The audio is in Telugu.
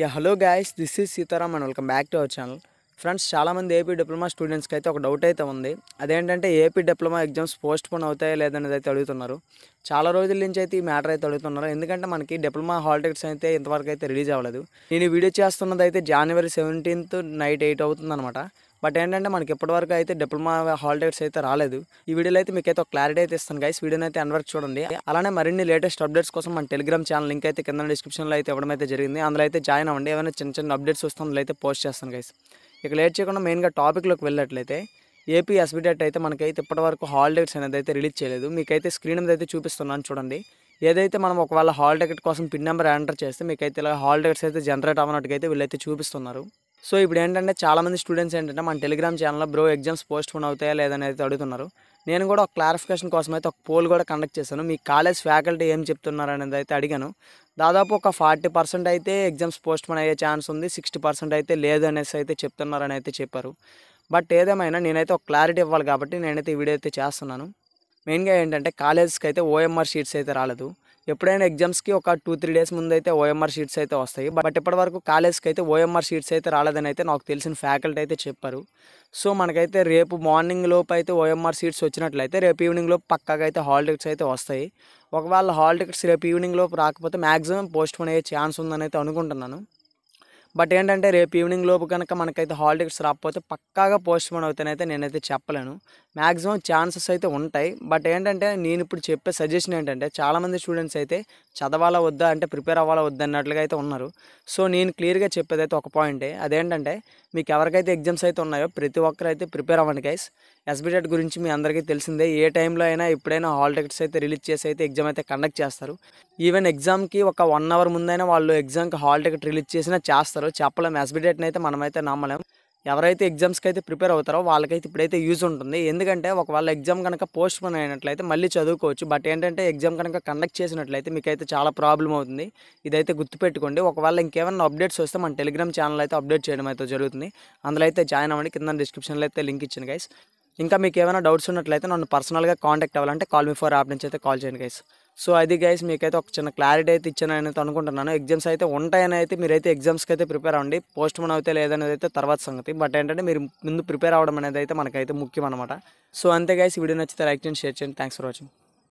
yeah hello guys this is Sitaram and welcome back to our channel friends చాలామంది ఏపీ డిప్లొమా స్టూడెంట్స్కి అయితే ఒక డౌట్ అయితే ఉంది అదేంటంటే AP diploma exams postpone అవుతాయా లేదనేది అయితే అడుగుతున్నారు చాలా రోజుల నుంచి అయితే ఈ మ్యాటర్ అయితే అడుగుతున్నారు ఎందుకంటే మనకి డిప్లొమా హాల్ టికెట్స్ అయితే ఇంతవరకు అయితే రిలీజ్ అవ్వలేదు నేను వీడియో చేస్తున్నది అయితే జనవరి సెవెంటీన్త్ నైట్ ఎయిట్ అవుతుంది అనమాట బట్ ఏంటంటే మనకి ఇప్పటివరకు అయితే డిప్లొమా హాలిడేస్ అయితే రాలేదు ఈ వీడియోలో అయితే మీకు అయితే ఒక క్లారిటీ అయితే ఇస్తాను గైస్ వీడియోని అయితే అన్వర్క్ చూడండి అలానే మరిన్ని లేటెస్ట్ అప్డేట్స్ కోసం మన టెలిగ్రామ్ ఛానల్ లింక్ అయితే కింద డిస్క్రిప్షన్లో అయితే ఇవ్వడం అయితే జరిగింది అందులో అయితే జాయిన్ అవ్వండి ఏమైనా చిన్న చిన్న అప్డేట్స్ వస్తాం అందులో అయితే పోస్ట్ చేస్తాను గైస్ ఇక లేట్ చేయకుండా మెయిన్గా టాపిక్లోకి వెళ్ళినట్లయితే ఏపీ ఎస్బీటెట్ అయితే మనకైతే ఇప్పటివరకు హాలిడేట్స్ అనేది అయితే రిలీజ్ చేయలేదు మీకైతే స్క్రీన్ మీద అయితే చూపిస్తున్నాను చూడండి ఏదైతే మనం ఒకవేళ హాల్ టికెట్ కోసం పిన్ నెంబర్ ఎంటర్ చేస్తే మీకైతే ఇలా హాల్ టికెట్స్ అయితే జనరేట్ అవ్వనట్టుగా అయితే వీళ్ళైతే చూపిస్తున్నారు సో ఇప్పుడు ఏంటంటే చాలామంది స్టూడెంట్స్ ఏంటంటే మన టెలిగ్రామ్ ఛానల్లో బ్రో ఎగ్జామ్స్ పోస్ట్ పోన్ అవుతాయా లేదని అయితే అడుగుతున్నారు నేను కూడా ఒక క్లారిఫికేషన్ కోసం అయితే ఒక పోల్ కూడా కండక్ట్ చేశాను మీ కాలేజ్ ఫ్యాకల్టీ ఏం చెప్తున్నారు అనేది అయితే అడిగాను దాదాపు ఒక ఫార్టీ పర్సెంట్ అయితే ఎగ్జామ్స్ పోస్ట్ పోన్ అయ్యే ఛాన్స్ ఉంది సిక్స్టీ పర్సెంట్ అయితే లేదు అనేసి అయితే చెప్తున్నారని అయితే చెప్పారు బట్ ఏదేమైనా నేనైతే ఒక క్లారిటీ ఇవ్వాలి కాబట్టి నేనైతే ఈ వీడియో అయితే చేస్తున్నాను మెయిన్గా ఏంటంటే కాలేజ్కి అయితే ఓఎంఆర్ షీట్స్ అయితే రాలేదు ఎప్పుడైనా ఎగ్జామ్స్కి ఒక టూ త్రీ డేస్ ముందు అయితే ఓఎంఆర్ షీట్స్ అయితే వస్తాయి బట్ ఇప్పటి వరకు కాలేజ్కి అయితే ఓఎంఆర్ షీట్స్ అయితే రాలేదని అయితే నాకు తెలిసిన ఫ్యాకల్టీ అయితే చెప్పారు సో మనకైతే రేపు మార్నింగ్ లోపు అయితే ఓఎంఆర్ సీట్స్ వచ్చినట్లయితే రేపు ఈవినింగ్ లోపు పక్కగా అయితే హాల్ టికెట్స్ అయితే వస్తాయి ఒకవేళ హాల్ టికెట్స్ రేపు ఈవినింగ్ లోపు రాకపోతే మ్యాక్సిమం పోస్ట్ పోన్ అయ్యే ఛాన్స్ ఉందని అయితే అనుకుంటున్నాను బట్ ఏంటంటే రేపు ఈవినింగ్ లోపు కనుక మనకైతే హాల్ టికెట్స్ రాకపోతే పక్కాగా పోస్ట్ పోన్ అవుతానైతే నేనైతే చెప్పలేను మ్యాక్సిమం ఛాన్సెస్ అయితే ఉంటాయి బట్ ఏంటంటే నేను ఇప్పుడు చెప్పే సజెషన్ ఏంటంటే చాలామంది స్టూడెంట్స్ అయితే చదవాలా వద్దా అంటే ప్రిపేర్ అవ్వాలా వద్దా అన్నట్లుగా అయితే ఉన్నారు సో నేను క్లియర్గా చెప్పేది అయితే ఒక పాయింటే అదేంటంటే మీకు ఎవరికైతే ఎగ్జామ్స్ అయితే ఉన్నాయో ప్రతి ఒక్కరు అయితే ప్రిపేర్ అవ్వండి గైస్ ఎస్బీటెట్ గురించి మీ అందరికీ తెలిసిందే ఏ టైంలో అయినా ఎప్పుడైనా హాల్ టికెట్స్ అయితే రిలీజ్ చేసి అయితే ఎగ్జామ్ అయితే కండక్ట్ చేస్తారు ఈవెన్ ఎగ్జామ్కి ఒక వన్ అవర్ ముందైనా వాళ్ళు ఎగ్జామ్కి హాల్ టికెట్ రిలీజ్ చేసినా చేస్తారు చెప్పలేము ఎస్బీటెట్ని అయితే మనమైతే నమ్మలేము ఎవరైతే ఎగ్జామ్స్కి అయితే ప్రిపేర్ అవుతారో వాళ్ళకైతే ఇప్పుడైతే యూజ్ ఉంటుంది ఎందుకంటే ఒకవేళ ఎగ్జామ్ కనుక పోస్ట్ పోన్ అయినట్లయితే మళ్ళీ చదువుకోవచ్చు బట్ ఏంటంటే ఎగ్జామ్ కనుక కండక్ట్ చేసినట్లయితే మీకైతే చాలా ప్రాబ్లం అవుతుంది ఇదైతే గుర్తుపెట్టుకోండి ఒకవేళ ఇంకేమైనా అప్డేట్స్ వస్తే మన టెలిగ్రామ్ ఛానల్ అయితే అప్డేట్ చేయడం అయితే జరుగుతుంది అందులో అయితే జాయిన్ అవ్వండి కింద డిస్క్రిప్షన్లో అయితే లింక్ ఇచ్చిన గైస్ ఇంకా మీకు ఏమైనా డౌట్స్ ఉన్నట్లయితే నన్ను పర్సనల్గా కాంటాక్ట్ అవ్వాలంటే కాల్ మీ ఫోర్ యాప్ నుంచి అయితే కాల్ చేయండి గైస్ సో అది గైస్ మీకైతే ఒక చిన్న క్లారిటీ అయితే ఇచ్చానని అయితే అనుకుంటున్నాను ఎగ్జామ్స్ అయితే ఉంటాయని అయితే మీరైతే ఎగ్జామ్స్కి అయితే ప్రిపేర్ అవ్వండి పోస్ట్ మోన్ అయితే లేదనేది అయితే తర్వాత సంగతి బట్ ఏంటంటే మీరు ముందు ప్రిపేర్ అవ్వడం అనేది అయితే మనకైతే ముఖ్యం అనమాట సో అంతే గైస్ వీడియో నచ్చితే లైక్ చేయండి షేర్ చేయండి థ్యాంక్స్ ఫర్ వాచింగ్